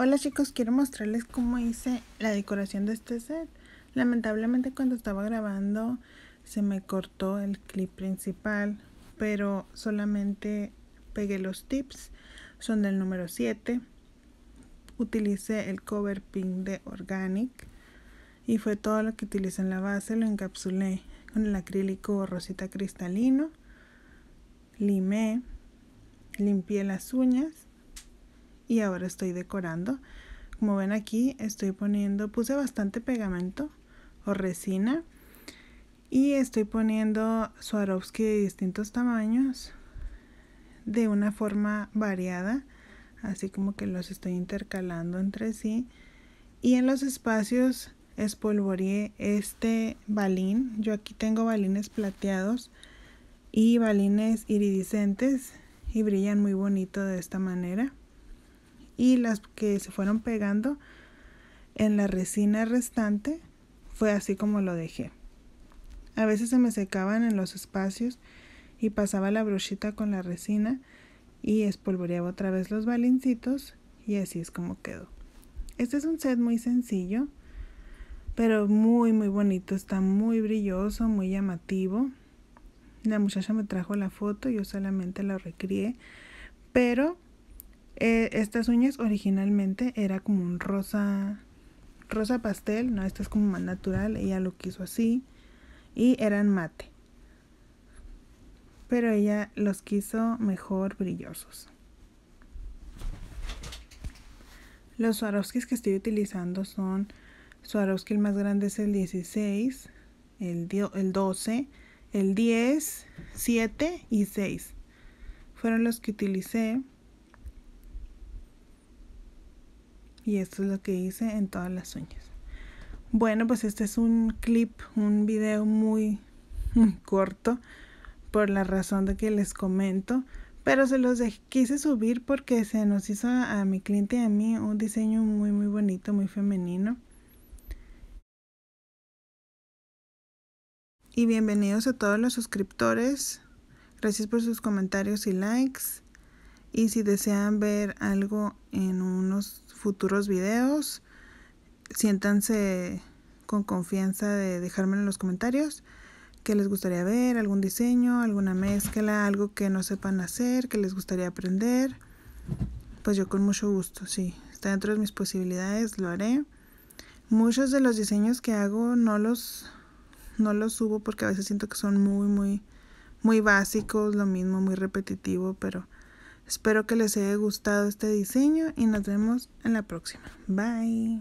Hola chicos, quiero mostrarles cómo hice la decoración de este set. Lamentablemente cuando estaba grabando se me cortó el clip principal, pero solamente pegué los tips. Son del número 7. Utilicé el cover pink de Organic y fue todo lo que utilicé en la base. Lo encapsulé con el acrílico rosita cristalino. Limé, limpié las uñas y ahora estoy decorando. Como ven aquí estoy poniendo, puse bastante pegamento o resina y estoy poniendo Swarovski de distintos tamaños de una forma variada, así como que los estoy intercalando entre sí. Y en los espacios espolvoreé este balín. Yo aquí tengo balines plateados y balines iridiscentes y brillan muy bonito de esta manera y las que se fueron pegando en la resina restante fue así como lo dejé. A veces se me secaban en los espacios y pasaba la brochita con la resina y espolvoreaba otra vez los balincitos y así es como quedó. Este es un set muy sencillo, pero muy muy bonito, está muy brilloso, muy llamativo. La muchacha me trajo la foto, yo solamente la recrié, pero eh, estas uñas originalmente era como un rosa, rosa pastel, no, esta es como más natural, ella lo quiso así y eran mate. Pero ella los quiso mejor brillosos. Los Swarovskis que estoy utilizando son Swarovski el más grande es el 16, el, el 12, el 10, 7 y 6. Fueron los que utilicé. y esto es lo que hice en todas las uñas. Bueno, pues este es un clip, un video muy, muy corto por la razón de que les comento, pero se los quise subir porque se nos hizo a, a mi cliente y a mí un diseño muy muy bonito, muy femenino. Y bienvenidos a todos los suscriptores. Gracias por sus comentarios y likes. Y si desean ver algo en unos futuros videos, siéntanse con confianza de dejármelo en los comentarios qué les gustaría ver, algún diseño, alguna mezcla, algo que no sepan hacer, que les gustaría aprender. Pues yo con mucho gusto, sí, está dentro de mis posibilidades, lo haré. Muchos de los diseños que hago no los no los subo porque a veces siento que son muy muy muy básicos, lo mismo, muy repetitivo, pero Espero que les haya gustado este diseño y nos vemos en la próxima. Bye.